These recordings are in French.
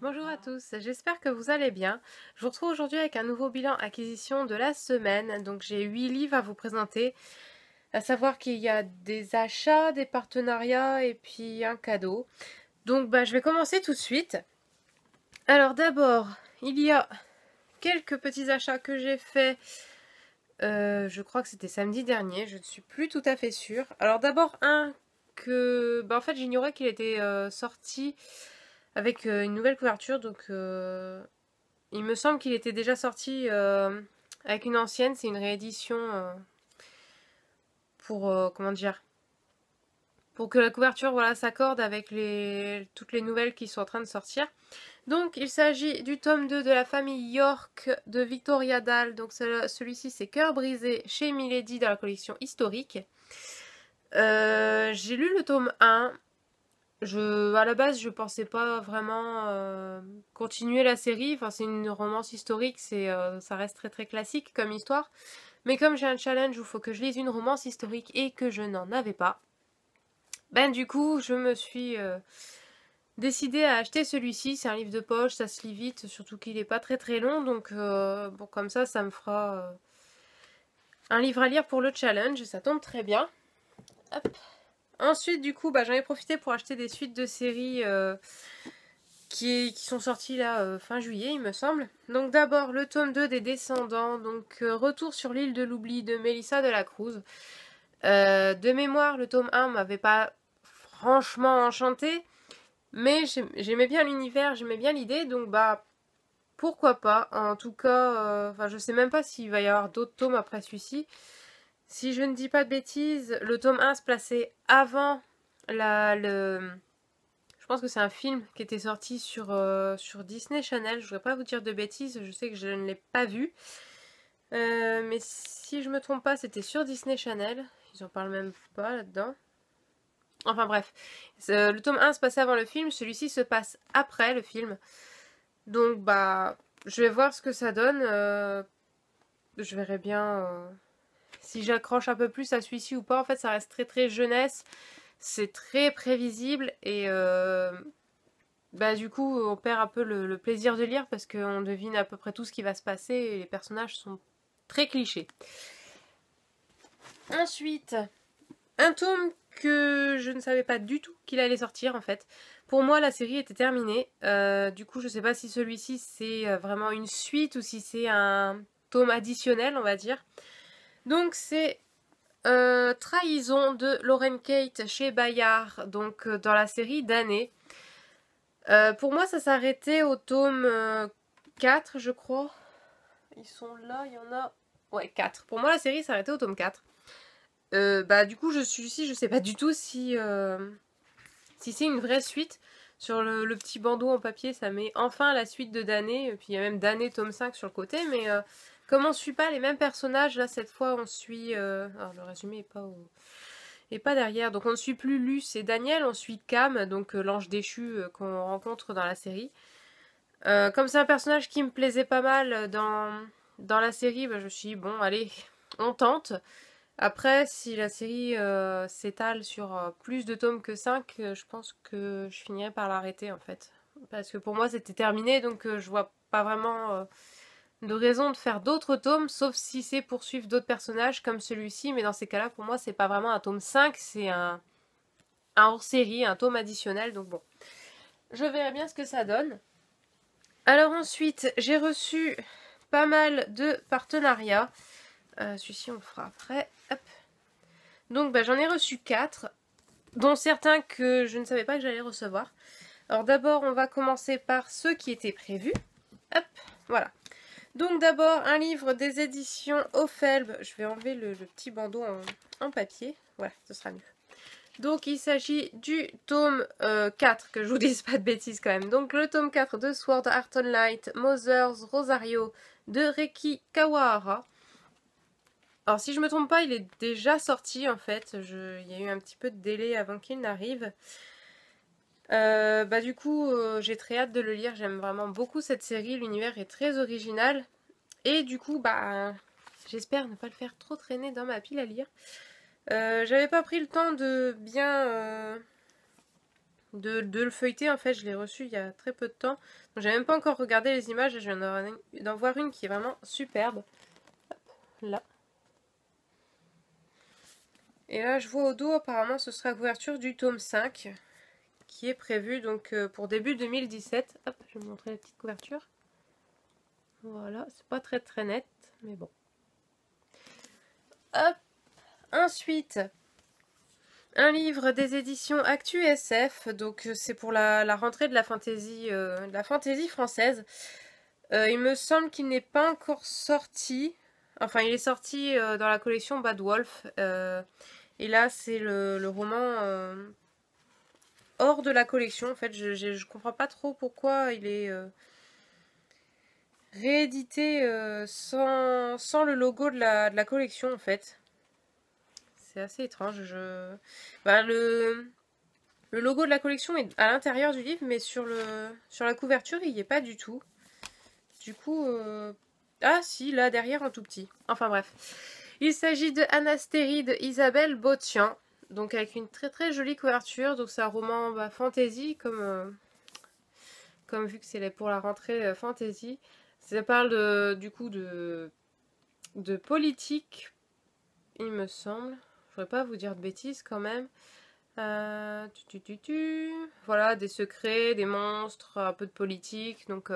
Bonjour à tous, j'espère que vous allez bien. Je vous retrouve aujourd'hui avec un nouveau bilan acquisition de la semaine. Donc j'ai 8 livres à vous présenter, à savoir qu'il y a des achats, des partenariats et puis un cadeau. Donc bah, je vais commencer tout de suite. Alors d'abord, il y a quelques petits achats que j'ai faits euh, je crois que c'était samedi dernier, je ne suis plus tout à fait sûre. Alors d'abord, un, que bah, en fait j'ignorais qu'il était euh, sorti avec euh, une nouvelle couverture, donc il me semble qu'il était déjà sorti avec une ancienne, c'est une réédition pour, comment dire, pour que la couverture voilà, s'accorde avec toutes les nouvelles qui sont en train de sortir. Donc il s'agit du tome 2 de la famille York de Victoria Dahl. Donc celui-ci c'est Cœur brisé chez Milady dans la collection historique. Euh, j'ai lu le tome 1. Je, à la base, je pensais pas vraiment euh, continuer la série. Enfin, c'est une romance historique, euh, ça reste très très classique comme histoire. Mais comme j'ai un challenge où il faut que je lise une romance historique et que je n'en avais pas, ben du coup, je me suis décidé à acheter celui-ci. C'est un livre de poche, ça se lit vite, surtout qu'il n'est pas très très long. Donc euh, bon, comme ça, ça me fera euh, un livre à lire pour le challenge. Ça tombe très bien. Ensuite, du coup, bah, j'en ai profité pour acheter des suites de séries euh, qui, sont sorties là fin juillet, il me semble. Donc d'abord, le tome 2 des Descendants. Donc Retour sur l'île de l'oubli de Mélissa de la Cruz. de mémoire, le tome 1 m'avait pas franchement enchanté. Mais j'aimais bien l'univers, j'aimais bien l'idée, donc bah pourquoi pas. En tout cas, euh, enfin je sais même pas s'il va y avoir d'autres tomes après celui-ci. Si je ne dis pas de bêtises, le tome 1 se plaçait avant la, le... Je pense que c'est un film qui était sorti sur, euh, sur Disney Channel. Je ne voudrais pas vous dire de bêtises, je sais que je ne l'ai pas vu. Euh, mais si je me trompe pas, c'était sur Disney Channel. Ils en parlent même pas là-dedans. Enfin bref, le tome 1 se passait avant le film, celui-ci se passe après le film. Donc bah, je vais voir ce que ça donne. Euh, je verrai bien euh, si j'accroche un peu plus à celui-ci ou pas. En fait, ça reste très très jeunesse, c'est très prévisible et euh, bah du coup, on perd un peu le, le plaisir de lire parce qu'on devine à peu près tout ce qui va se passer et les personnages sont très clichés. Ensuite, un tome que je ne savais pas du tout qu'il allait sortir en fait. Pour moi la série était terminée, euh, du coup je sais pas si celui-ci c'est euh, vraiment une suite ou si c'est un tome additionnel on va dire. Donc c'est euh, Trahison de Lauren Kate chez Bayard, donc dans la série d'années. pour moi ça s'arrêtait au tome 4 je crois. Ils sont là, il y en a... Ouais 4. Pour moi la série s'arrêtait au tome 4. Euh, bah, du coup je suis ici, je sais pas du tout si, euh, si c'est une vraie suite. Sur le, le, petit bandeau en papier, ça met enfin la suite de Dané puis il y a même Dané tome 5 sur le côté, mais comment euh, comme on suit pas les mêmes personnages, là cette fois on suit... alors le résumé est pas au... pas derrière, donc on ne suit plus Luce et Daniel, on suit Cam, donc l'ange déchu qu'on rencontre dans la série. comme c'est un personnage qui me plaisait pas mal dans, dans la série, bah, je me suis dit, bon, allez, on tente. Après, si la série euh, s'étale sur euh, plus de tomes que 5, euh, je pense que je finirai par l'arrêter en fait. Parce que pour moi c'était terminé, donc je vois pas vraiment de raison de faire d'autres tomes, sauf si c'est pour suivre d'autres personnages comme celui-ci. Mais dans ces cas-là, pour moi, c'est pas vraiment un tome 5, c'est un, un hors-série, un tome additionnel. Donc bon, je verrai bien ce que ça donne. Alors ensuite, j'ai reçu pas mal de partenariats. Celui-ci, on le fera après. Donc bah, j'en ai reçu 4, dont certains que je ne savais pas que j'allais recevoir. Alors d'abord on va commencer par ceux qui étaient prévus. Hop, voilà. Donc d'abord un livre des éditions Ophelb. Je vais enlever le, petit bandeau en, papier. Voilà, ce sera mieux. Donc il s'agit du tome 4, euh, que je vous dise pas de bêtises quand même. Donc le tome 4 de Sword Art Light, Mothers Rosario de Reiki Kawahara. Alors si je me trompe pas, il est déjà sorti en fait. Il y a eu un petit peu de délai avant qu'il n'arrive. Euh, bah du coup, euh, j'ai très hâte de le lire. J'aime vraiment beaucoup cette série. L'univers est très original. Et du coup, bah j'espère ne pas le faire trop traîner dans ma pile à lire. Euh, j'avais pas pris le temps de bien de, le feuilleter. En fait, je l'ai reçu il y a très peu de temps. j'ai même pas encore regardé les images. Je viens d'en voir une qui est vraiment superbe. Hop, là. Et là, je vois au dos, apparemment, ce sera couverture du tome 5, qui est prévu donc euh, pour début 2017. Hop, je vais vous montrer la petite couverture. Voilà, c'est pas très très net, mais bon. Hop, ensuite, un livre des éditions Actu SF, donc euh, c'est pour la, rentrée de la fantaisie, euh, la française. il me semble qu'il n'est pas encore sorti, enfin il est sorti dans la collection Bad Wolf. Et là, c'est le, roman euh, hors de la collection. En fait, je, ne comprends pas trop pourquoi il est euh, réédité euh, sans, sans, le logo de la, collection, en fait. C'est assez étrange. Je... Bah, le, le logo de la collection est à l'intérieur du livre, mais sur, le, sur la couverture, il n'y est pas du tout. Du coup... Ah si, là derrière en tout petit. Enfin bref. Il s'agit de Anastérie de Isabelle Bautian, donc avec une très très jolie couverture. Donc c'est un roman bah, fantasy, comme, euh, comme vu que c'est pour la rentrée euh, fantasy. Ça parle du coup de, de politique, il me semble. Je ne voudrais pas vous dire de bêtises quand même. Euh, tu, tu, tu, voilà, des secrets, des monstres, un peu de politique. Donc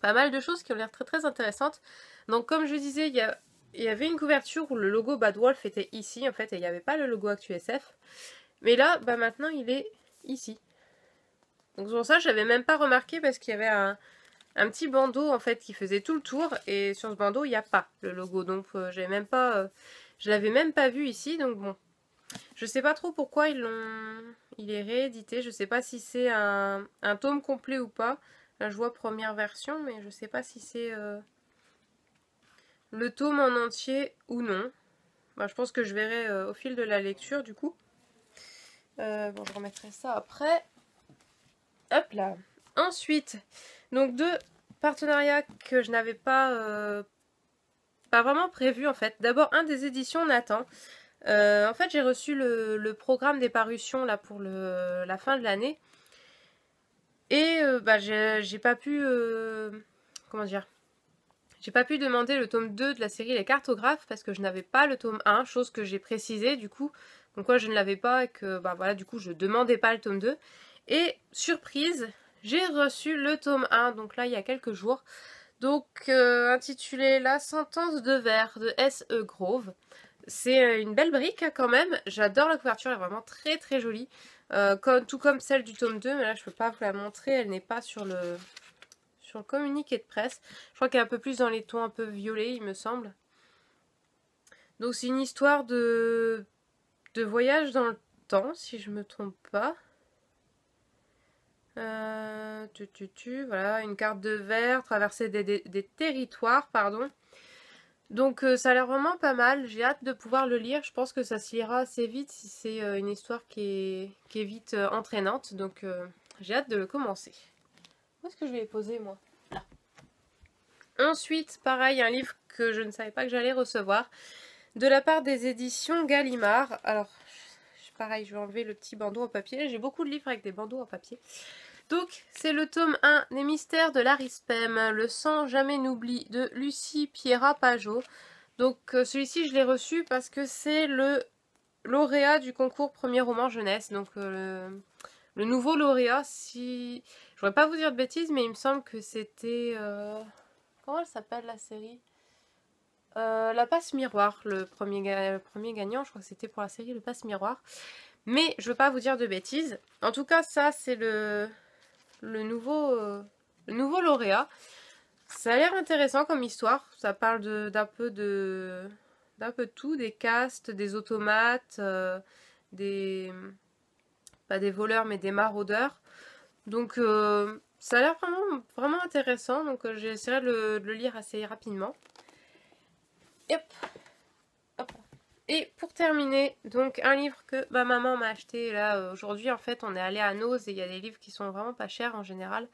pas mal de choses qui ont l'air très très intéressantes. Donc comme je disais, il y a il y avait une couverture où le logo Bad Wolf était ici en fait et il n'y avait pas le logo ActuSF. Mais là, bah maintenant il est ici. Donc sur ça, n'avais même pas remarqué parce qu'il y avait un, un, petit bandeau en fait qui faisait tout le tour et sur ce bandeau il n'y a pas le logo donc euh, j'ai même pas, euh, je l'avais même pas vu ici donc bon. Je ne sais pas trop pourquoi ils l'ont, il est réédité. Je ne sais pas si c'est un, un, tome complet ou pas. Là je vois première version mais je ne sais pas si c'est euh, le tome en entier ou non. Bah, je pense que je verrai euh, au fil de la lecture du coup. Euh, bon, je remettrai ça après. Hop là. Ensuite, donc deux partenariats que je n'avais pas, euh, pas vraiment prévu en fait. D'abord, un des éditions Nathan. en fait, j'ai reçu le, programme des parutions là pour la fin de l'année. Et bah, j'ai pas pu... comment dire j'ai pas pu demander le tome 2 de la série Les cartographes parce que je n'avais pas le tome 1, chose que j'ai précisé du coup, donc quoi je ne l'avais pas et que bah voilà, du coup je demandais pas le tome 2. Et surprise, j'ai reçu le tome 1, donc là il y a quelques jours. Donc euh, intitulé La sentence de verre de S.E. Grove. C'est euh, une belle brique hein, quand même, j'adore la couverture, elle est vraiment très très jolie. Euh, tout comme celle du tome 2, mais là je peux pas vous la montrer, elle n'est pas sur le, sur le communiqué de presse. Je crois qu'il est un peu plus dans les tons un peu violets, il me semble. Donc c'est une histoire de, de voyage dans le temps, si je ne me trompe pas. Euh, tu, tu, tu, voilà, une carte de verre, traverser des, territoires, pardon. Donc euh, ça a l'air vraiment pas mal, j'ai hâte de pouvoir le lire, je pense que ça se lira assez vite si c'est euh, une histoire qui est vite entraînante, donc j'ai hâte de le commencer. Où est-ce que je vais les poser, moi Ensuite, pareil, un livre que je ne savais pas que j'allais recevoir. De la part des éditions Gallimard. Alors, pareil, je vais enlever le petit bandeau en papier. J'ai beaucoup de livres avec des bandeaux en papier. Donc, c'est le tome 1 des mystères de l'Arispem, Le sang jamais n'oublie de Lucie Pierra Pajot. Donc, euh, celui-ci, je l'ai reçu parce que c'est le lauréat du concours premier roman jeunesse. Donc, euh, le nouveau lauréat, si je ne pas vous dire de bêtises, mais il me semble que c'était... Euh, comment elle s'appelle la série euh, La passe miroir, le premier, premier gagnant, je crois que c'était pour la série Le passe miroir. Mais je ne veux pas vous dire de bêtises. En tout cas, ça, c'est le, le, nouveau, euh, le nouveau lauréat. Ça a l'air intéressant comme histoire. Ça parle d'un peu de d'un peu tout, des castes, des automates, des pas des voleurs mais des maraudeurs. Donc euh, ça a l'air vraiment, vraiment intéressant, donc euh, j'essaierai de, le lire assez rapidement. Et, Et pour terminer, donc un livre que ma maman m'a acheté là euh, aujourd'hui, en fait on est allé à Nose et il y a des livres qui sont vraiment pas chers en général,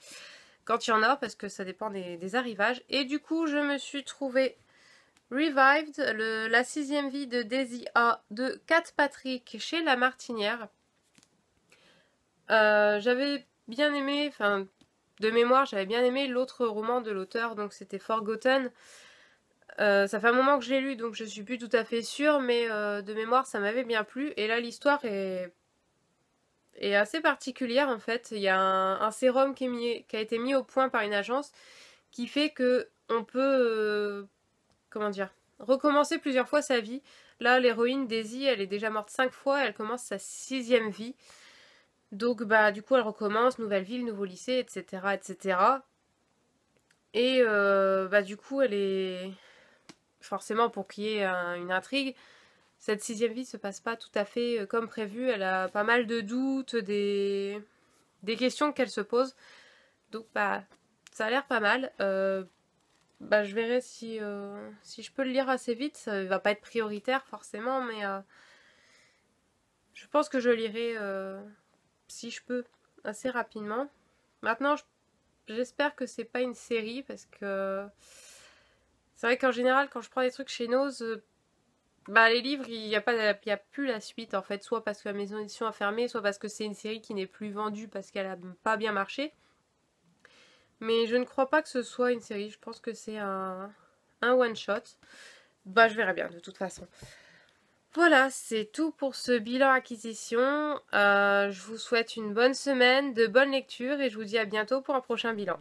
quand il y en a, parce que ça dépend des, arrivages. Et du coup je me suis trouvé Revived, la sixième vie de Daisy A de Kate Patrick chez La Martinière. J'avais bien aimé, enfin de mémoire, j'avais bien aimé l'autre roman de l'auteur, donc c'était Forgotten. Euh, ça fait un moment que je l'ai lu, donc je suis plus tout à fait sûre, mais euh, de mémoire, ça m'avait bien plu. Et là, l'histoire est... est... assez particulière en fait. Il y a un, sérum qui, a été mis au point par une agence qui fait que on peut, euh, comment dire, recommencer plusieurs fois sa vie. Là, l'héroïne Daisy, elle est déjà morte cinq fois, elle commence sa sixième vie. Donc, bah, du coup, elle recommence, nouvelle ville, nouveau lycée, etc., etc. Et euh, bah, du coup, elle est forcément pour qu'il y ait une intrigue. Cette sixième vie se passe pas tout à fait euh, comme prévu. Elle a pas mal de doutes, des, des questions qu'elle se pose. Donc, bah, ça a l'air pas mal. Euh, bah, je verrai si, si je peux le lire assez vite. Ça va pas être prioritaire forcément, mais je pense que je lirai si je peux, assez rapidement. Maintenant, j'espère que c'est pas une série parce que c'est vrai qu'en général, quand je prends des trucs chez Nose, euh, bah, les livres, il n'y a, pas, a plus la suite en fait, soit parce que la maison d'édition a fermé, soit parce que c'est une série qui n'est plus vendue parce qu'elle a pas bien marché. Mais je ne crois pas que ce soit une série, je pense que c'est un, un one-shot. Bah, je verrai bien de toute façon. Voilà, c'est tout pour ce bilan acquisition. Euh, je vous souhaite une bonne semaine, de bonnes lectures et je vous dis à bientôt pour un prochain bilan.